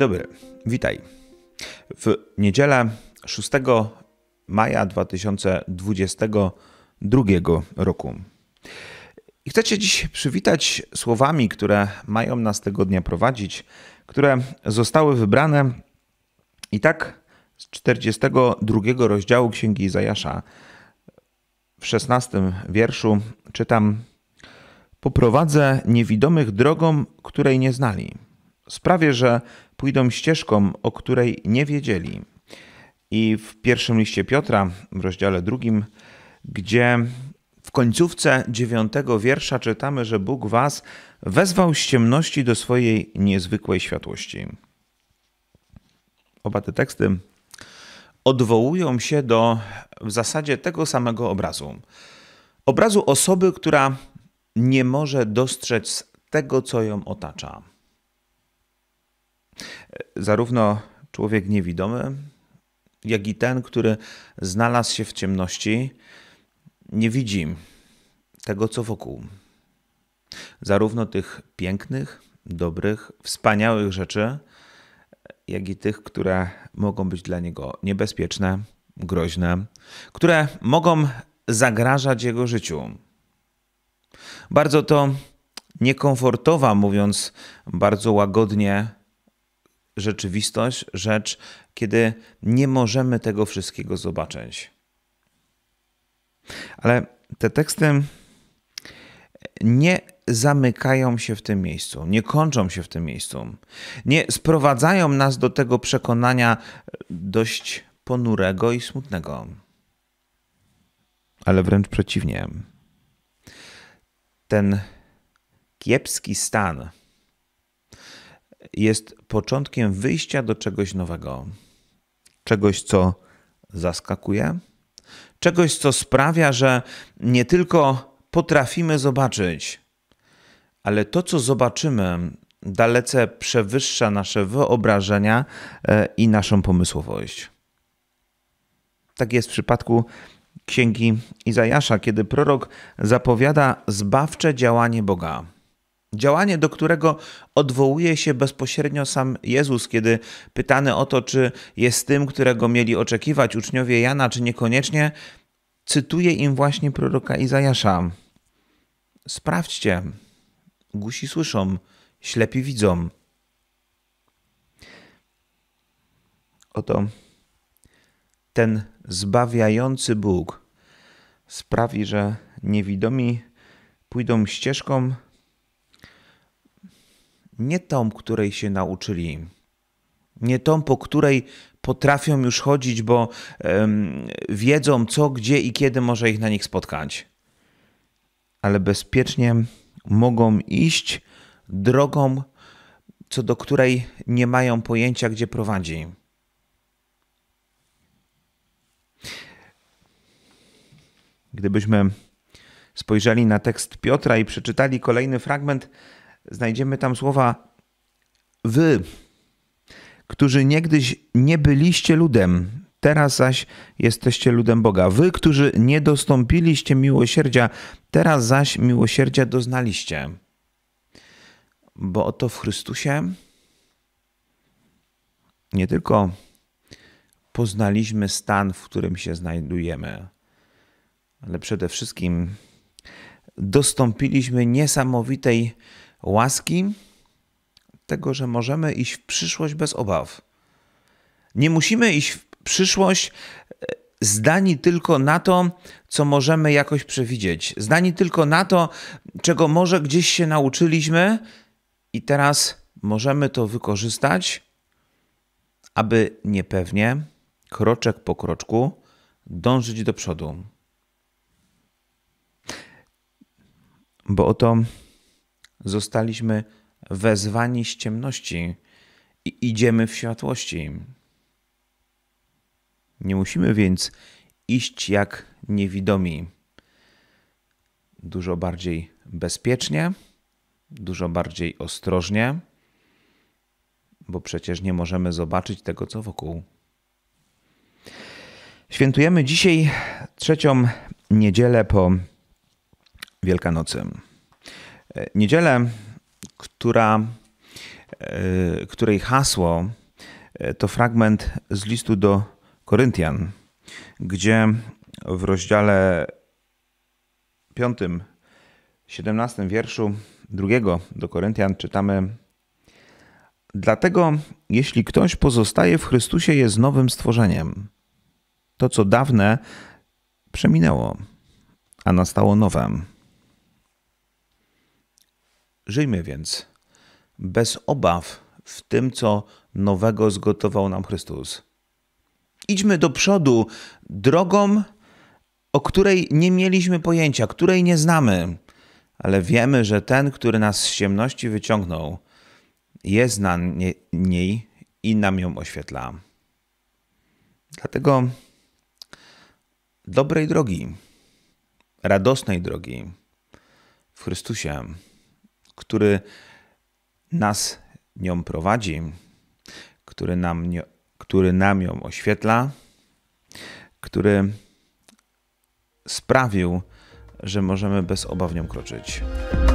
dobry, witaj. W niedzielę 6 maja 2022 roku. I chcę Cię dziś przywitać słowami, które mają nas tego dnia prowadzić, które zostały wybrane i tak z 42 rozdziału Księgi Izajasza w 16 wierszu czytam Poprowadzę niewidomych drogą, której nie znali – sprawię, że pójdą ścieżką, o której nie wiedzieli. I w pierwszym liście Piotra, w rozdziale drugim, gdzie w końcówce dziewiątego wiersza czytamy, że Bóg was wezwał z ciemności do swojej niezwykłej światłości. Oba te teksty odwołują się do w zasadzie tego samego obrazu. Obrazu osoby, która nie może dostrzec tego, co ją otacza. Zarówno człowiek niewidomy, jak i ten, który znalazł się w ciemności, nie widzi tego, co wokół. Zarówno tych pięknych, dobrych, wspaniałych rzeczy, jak i tych, które mogą być dla niego niebezpieczne, groźne, które mogą zagrażać jego życiu. Bardzo to niekomfortowa, mówiąc bardzo łagodnie, rzeczywistość, rzecz, kiedy nie możemy tego wszystkiego zobaczyć. Ale te teksty nie zamykają się w tym miejscu, nie kończą się w tym miejscu, nie sprowadzają nas do tego przekonania dość ponurego i smutnego. Ale wręcz przeciwnie. Ten kiepski stan, jest początkiem wyjścia do czegoś nowego, czegoś, co zaskakuje, czegoś, co sprawia, że nie tylko potrafimy zobaczyć, ale to, co zobaczymy, dalece przewyższa nasze wyobrażenia e, i naszą pomysłowość. Tak jest w przypadku księgi Izajasza, kiedy prorok zapowiada zbawcze działanie Boga. Działanie, do którego odwołuje się bezpośrednio sam Jezus, kiedy pytany o to, czy jest tym, którego mieli oczekiwać uczniowie Jana, czy niekoniecznie, cytuje im właśnie proroka Izajasza. Sprawdźcie, gusi słyszą, ślepi widzą. Oto ten zbawiający Bóg sprawi, że niewidomi pójdą ścieżką, nie tą, której się nauczyli, nie tą, po której potrafią już chodzić, bo um, wiedzą co, gdzie i kiedy może ich na nich spotkać, ale bezpiecznie mogą iść drogą, co do której nie mają pojęcia, gdzie prowadzi. Gdybyśmy spojrzeli na tekst Piotra i przeczytali kolejny fragment, znajdziemy tam słowa wy, którzy niegdyś nie byliście ludem, teraz zaś jesteście ludem Boga. Wy, którzy nie dostąpiliście miłosierdzia, teraz zaś miłosierdzia doznaliście. Bo oto w Chrystusie nie tylko poznaliśmy stan, w którym się znajdujemy, ale przede wszystkim dostąpiliśmy niesamowitej łaski tego, że możemy iść w przyszłość bez obaw. Nie musimy iść w przyszłość e, zdani tylko na to, co możemy jakoś przewidzieć, zdani tylko na to, czego może gdzieś się nauczyliśmy i teraz możemy to wykorzystać, aby niepewnie, kroczek po kroczku, dążyć do przodu. Bo oto zostaliśmy wezwani z ciemności i idziemy w światłości. Nie musimy więc iść jak niewidomi. Dużo bardziej bezpiecznie, dużo bardziej ostrożnie, bo przecież nie możemy zobaczyć tego, co wokół. Świętujemy dzisiaj trzecią niedzielę po Wielkanocy. E, niedzielę, która, e, której hasło e, to fragment z listu do Koryntian, gdzie w rozdziale 5, 17 wierszu drugiego do Koryntian czytamy: Dlatego, jeśli ktoś pozostaje w Chrystusie, jest nowym stworzeniem. To, co dawne, przeminęło, a nastało nowe. Żyjmy więc bez obaw w tym, co nowego zgotował nam Chrystus. Idźmy do przodu drogą, o której nie mieliśmy pojęcia, której nie znamy, ale wiemy, że ten, który nas z ciemności wyciągnął, jest na niej i nam ją oświetla. Dlatego dobrej drogi, radosnej drogi w Chrystusie który nas nią prowadzi, który nam, który nam ją oświetla, który sprawił, że możemy bez obaw nią kroczyć.